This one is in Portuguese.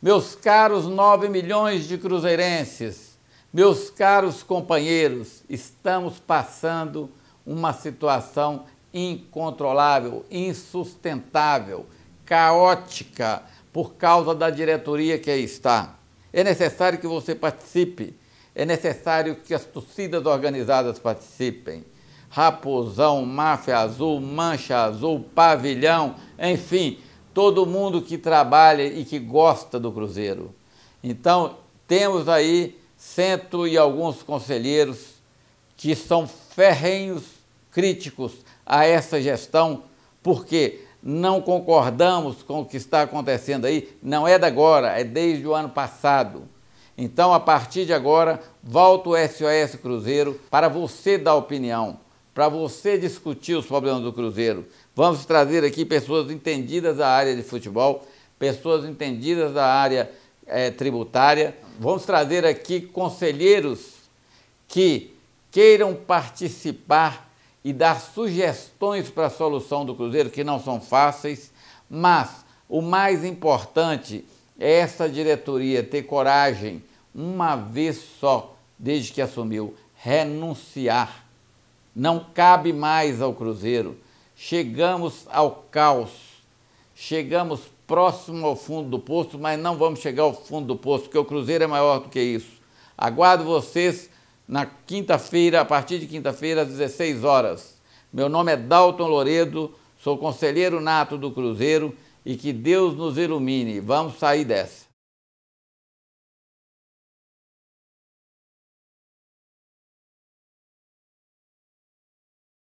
Meus caros 9 milhões de cruzeirenses, meus caros companheiros, estamos passando uma situação incontrolável, insustentável, caótica por causa da diretoria que aí está. É necessário que você participe, é necessário que as torcidas organizadas participem. Raposão, Máfia Azul, Mancha Azul, Pavilhão, enfim, todo mundo que trabalha e que gosta do Cruzeiro. Então, temos aí cento e alguns conselheiros que são ferrenhos críticos a essa gestão, porque não concordamos com o que está acontecendo aí, não é de agora, é desde o ano passado. Então, a partir de agora, volta o SOS Cruzeiro para você dar opinião para você discutir os problemas do Cruzeiro. Vamos trazer aqui pessoas entendidas da área de futebol, pessoas entendidas da área é, tributária. Vamos trazer aqui conselheiros que queiram participar e dar sugestões para a solução do Cruzeiro, que não são fáceis, mas o mais importante é essa diretoria ter coragem, uma vez só, desde que assumiu, renunciar não cabe mais ao Cruzeiro. Chegamos ao caos. Chegamos próximo ao fundo do poço, mas não vamos chegar ao fundo do poço, porque o Cruzeiro é maior do que isso. Aguardo vocês na quinta-feira, a partir de quinta-feira, às 16 horas. Meu nome é Dalton Loredo, sou conselheiro nato do Cruzeiro e que Deus nos ilumine. Vamos sair dessa.